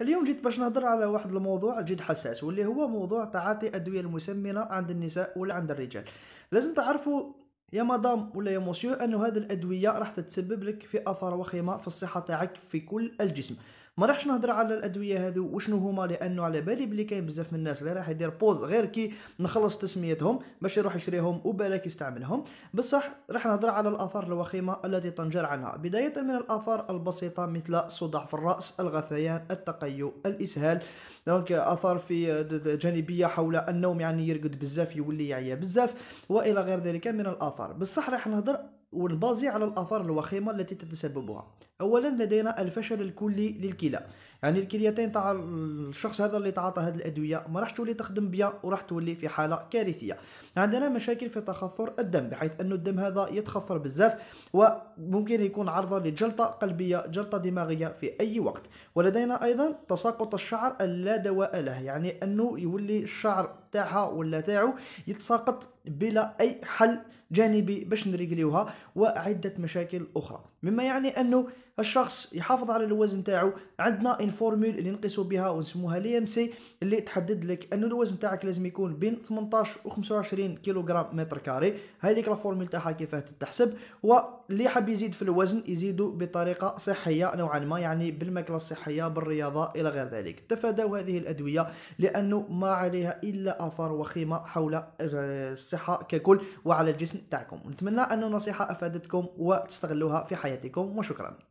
اليوم جيت باش نهضر على واحد الموضوع جد حساس واللي هو موضوع تعاطي أدوية المسمنة عند النساء ولا عند الرجال لازم تعرفوا يا مدام ولا يا موسيو انه هذه الأدوية راح تتسبب لك في أثار وخيمة في الصحة تاعك في كل الجسم ما راحش نهضر على الادويه هذو وشنو هما لانه على بالي بلي كاين بزاف من الناس اللي راح يدير بوز غير كي نخلص تسميتهم باش يروح يشريهم وبالك يستعملهم بصح راح نهضر على الاثار الوخيمه التي تنجر عنها بدايه من الاثار البسيطه مثل صداع في الراس الغثيان التقيؤ الاسهال دونك اثار في جانبيه حول النوم يعني يرقد بزاف يولي يعيا بزاف والى غير ذلك من الاثار بصح راح نهضر والبازي على الآثار الوخيمة التي تتسببها أولا لدينا الفشل الكلي للكلى يعني الكليتين تاع الشخص هذا اللي تعاطى هذه الأدوية ما راح تولي تخدم بيا وراح تولي في حالة كارثية عندنا مشاكل في تخثر الدم بحيث انه الدم هذا يتخثر بزاف وممكن يكون عرضة لجلطة قلبية جلطة دماغية في أي وقت ولدينا أيضا تساقط الشعر اللا دواء له يعني أنه يولي الشعر تاعها ولا تاعو يتساقط بلا اي حل جانبي باش نريقليوها وعده مشاكل اخرى مما يعني انه الشخص يحافظ على الوزن تاعو عندنا ان فورمول اللي نقيسو بها ونسموها لي ام سي اللي تحدد لك انه الوزن تاعك لازم يكون بين 18 و 25 كيلوغرام متر كاري هذيك لا فورمول تاعها كيفاه تتحسب واللي حاب يزيد في الوزن يزيدو بطريقه صحيه نوعا ما يعني بالماكله الصحيه بالرياضه الى غير ذلك تفادوا هذه الادويه لانه ما عليها الا آثار وخيمة حول آه، الصحة ككل وعلى الجسم تاعكم نتمنى أن النصيحة أفادتكم وتستغلوها في حياتكم وشكرا